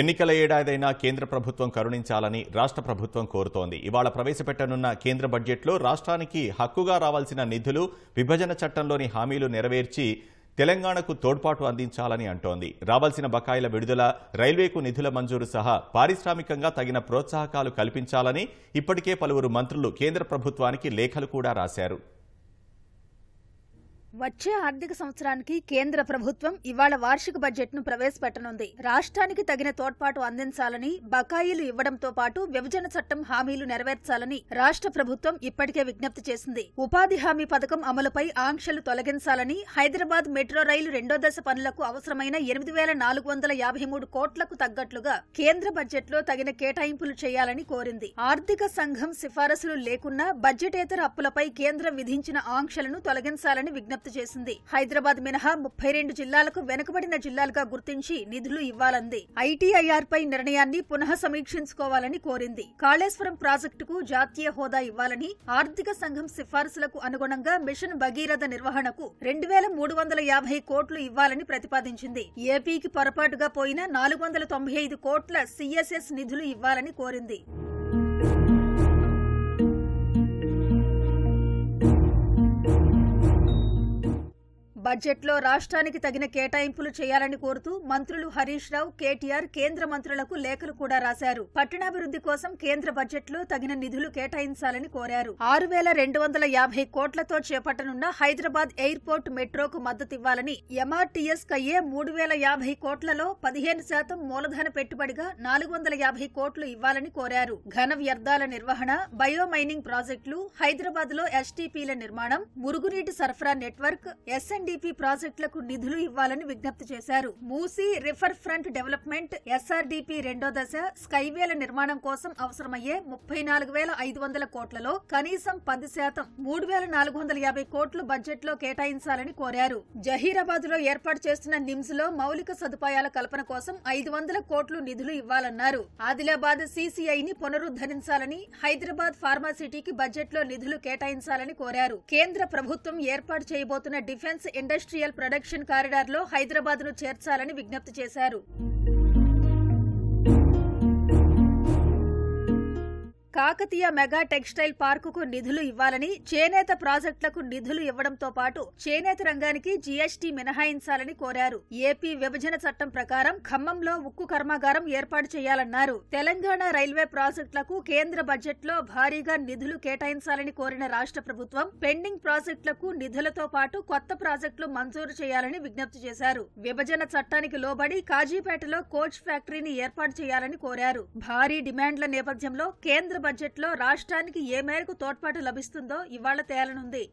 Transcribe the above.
ఎన్నికల ఏడాదైనా కేంద్ర ప్రభుత్వం కరుణించాలని రాష్ట్ర ప్రభుత్వం కోరుతోంది ఇవాళ ప్రవేశపెట్టనున్న కేంద్ర బడ్జెట్లో రాష్ట్రానికి హక్కుగా రావాల్సిన నిధులు విభజన చట్టంలోని హామీలు నెరవేర్చి తెలంగాణకు తోడ్పాటు అందించాలని అంటోంది రావాల్సిన బకాయిల విడుదల రైల్వేకు నిధుల మంజూరు సహా పారిశ్రామికంగా తగిన ప్రోత్సాహకాలు కల్పించాలని ఇప్పటికే పలువురు మంత్రులు కేంద్ర ప్రభుత్వానికి లేఖలు కూడా రాశారు వచ్చే ఆర్థిక సంవత్సరానికి కేంద్ర ప్రభుత్వం ఇవాళ వార్షిక బడ్జెట్ ను ప్రవేశపెట్టనుంది రాష్ట్రానికి తగిన తోడ్పాటు అందించాలని బకాయిలు ఇవ్వడంతో పాటు విభజన చట్టం హామీలు నెరవేర్చాలని రాష్ట్ర ప్రభుత్వం ఇప్పటికే విజ్ఞప్తి చేసింది ఉపాధి హామీ పథకం అమలుపై ఆంక్షలు తొలగించాలని హైదరాబాద్ మెట్రో రైలు రెండో దశ పనులకు అవసరమైన ఎనిమిది వేల నాలుగు వందల యాభై మూడు కోట్లకు తగ్గట్లుగా కేంద్ర బడ్జెట్లో తగిన కేటాయింపులు చేయాలని కోరింది ఆర్థిక సంఘం సిఫారసులు లేకున్నా బడ్జెటేతర అప్పులపై కేంద్రం విధించిన ఆంక్షలను తొలగించాలని విజ్ఞప్తి విజ్ఞప్తి చేసింది హైదరాబాద్ మినహా ముప్పై రెండు జిల్లాలకు వెనుకబడిన జిల్లాలుగా గుర్తించి నిధులు ఇవ్వాలంది ఐటీఐఆర్ పై నిర్ణయాన్ని పునః సమీక్షించుకోవాలని కోరింది కాళేశ్వరం ప్రాజెక్టుకు జాతీయ హోదా ఇవ్వాలని ఆర్థిక సంఘం సిఫార్సులకు అనుగుణంగా మిషన్ భగీరథ నిర్వహణకు రెండు వేల మూడు వందల యాభై కోట్లు ఇవ్వాలని ప్రతిపాదించింది ఏపీకి పొరపాటుగా పోయిన నాలుగు వందల తొంభై ఐదు కోట్ల సీఎస్ఎస్ నిధులు ఇవ్వాలని కోరింది బడ్జెట్లో రాష్ట్రానికి తగిన కేటాయింపులు చేయాలని కోరుతూ మంత్రులు హరీష్ రావు కేటీఆర్ కేంద్ర మంత్రులకు లేఖలు కూడా రాశారు పట్టణాభివృద్ధి కోసం కేంద్ర బడ్జెట్లో తగిన నిధులు కేటాయించాలని కోరారు ఆరు వేల రెండు వందల యాభై కోట్లతో చేపట్టనున్న హైదరాబాద్ ఎయిర్పోర్ట్ మెట్రోకు మద్దతివ్వాలని ఎంఆర్టీఎస్ కయ్యే మూడు వేల యాభై కోట్లలో పదిహేను శాతం మూలధన పెట్టుబడిగా నాలుగు వందల యాభై కోట్లు ఇవ్వాలని కోరారు ఘన వ్యర్థాల నిర్వహణ బయోమైనింగ్ ప్రాజెక్టులు హైదరాబాద్ లో ఎస్టీపీల నిర్మాణం మురుగునీటి సరఫరా నెట్వర్క్ ఎస్ఎన్డీపీ పీపీ ప్రాజెక్టులకు నిధులు ఇవ్వాలని విజ్ఞప్తి చేశారు మూసీ రిఫర్ ఫ్రంట్ డెవలప్మెంట్ ఎస్ఆర్డీపీ రెండో దశ స్కైవేల నిర్మాణం కోసం అవసరమయ్యే ముప్పై నాలుగు వేల ఐదు వందల కోట్లలో కనీసం పది శాతం మూడు వేల నాలుగు వందల యాభై కోట్లు బడ్జెట్లో కేటాయించాలని కోరారు జహీరాబాద్ లో ఏర్పాటు చేస్తున్న నిమ్స్ లో మౌలిక సదుపాయాల కల్పన కోసం ఐదు వందల కోట్లు నిధులు ఇవ్వాలన్నారు ఆదిలాబాద్ సీసీఐని పునరుద్ధరించాలని హైదరాబాద్ ఫార్మాసిటీకి బడ్జెట్లో నిధులు కేటాయించాలని కోరారు కేంద్ర ప్రభుత్వం ఏర్పాటు చేయబోతున్న డిఫెన్స్ ఇండస్ట్రీ ఇండస్ట్రియల్ ప్రొడక్షన్ కారిడార్లో హైదరాబాద్ను చేర్చాలని విజ్ఞప్తి చేశారు కాకతీయ మెగా టెక్స్టైల్ పార్కుకు నిధులు ఇవ్వాలని చేనేత ప్రాజెక్టులకు నిధులు ఇవ్వడంతో పాటు చేనేత రంగానికి జీఎస్టీ మినహాయించాలని కోరారు ఏపీ విభజన చట్టం ప్రకారం ఖమ్మంలో ఉక్కు కర్మాగారం ఏర్పాటు చేయాలన్నారు తెలంగాణ రైల్వే ప్రాజెక్టులకు కేంద్ర బడ్జెట్లో భారీగా నిధులు కేటాయించాలని కోరిన రాష్ట్ర ప్రభుత్వం పెండింగ్ ప్రాజెక్టులకు నిధులతో పాటు కొత్త ప్రాజెక్టులు మంజూరు చేయాలని విజ్ఞప్తి చేశారు విభజన చట్టానికి లోబడి కాజీపేటలో కోచ్ ఫ్యాక్టరీని ఏర్పాటు చేయాలని కోరారు భారీ డిమాండ్ల నేపథ్యంలో కేంద్ర బడ్జెట్లో రాష్ట్రానికి ఏ మేరకు తోడ్పాటు లభిస్తుందో ఇవాళ తేలనుంది